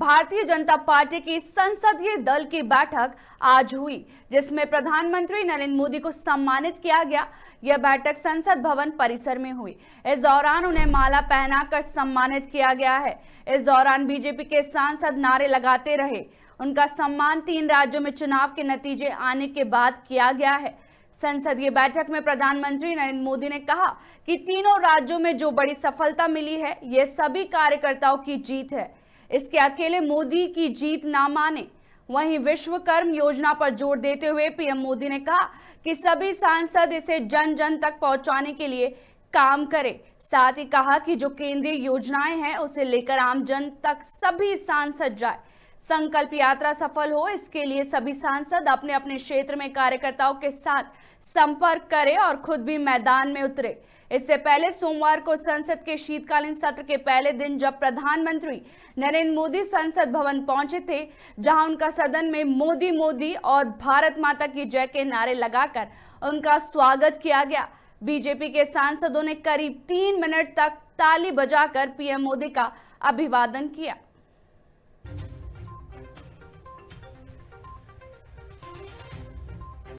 भारतीय जनता पार्टी की संसदीय दल की बैठक आज हुई जिसमें प्रधानमंत्री नरेंद्र मोदी को सम्मानित किया गया यह बैठक संसद भवन परिसर में हुई इस दौरान उन्हें माला पहनाकर सम्मानित किया गया है इस दौरान बीजेपी के सांसद नारे लगाते रहे उनका सम्मान तीन राज्यों में चुनाव के नतीजे आने के बाद किया गया है संसदीय बैठक में प्रधानमंत्री नरेंद्र मोदी ने कहा कि तीनों राज्यों में जो बड़ी सफलता मिली है यह सभी कार्यकर्ताओं की जीत है इसके अकेले मोदी की जीत ना माने वहीं विश्वकर्म योजना पर जोर देते हुए पीएम मोदी ने कहा कि सभी सांसद इसे जन जन तक पहुंचाने के लिए काम करें साथ ही कहा कि जो केंद्रीय योजनाएं हैं उसे लेकर आम जन तक सभी सांसद जाए संकल्प यात्रा सफल हो इसके लिए सभी सांसद अपने अपने क्षेत्र में कार्यकर्ताओं के साथ संपर्क करें और खुद भी मैदान में उतरे इससे पहले सोमवार को संसद के शीतकालीन सत्र के पहले दिन जब प्रधानमंत्री नरेंद्र मोदी संसद भवन पहुंचे थे जहां उनका सदन में मोदी मोदी और भारत माता की जय के नारे लगाकर उनका स्वागत किया गया बीजेपी के सांसदों ने करीब तीन मिनट तक ताली बजाकर पीएम मोदी का अभिवादन किया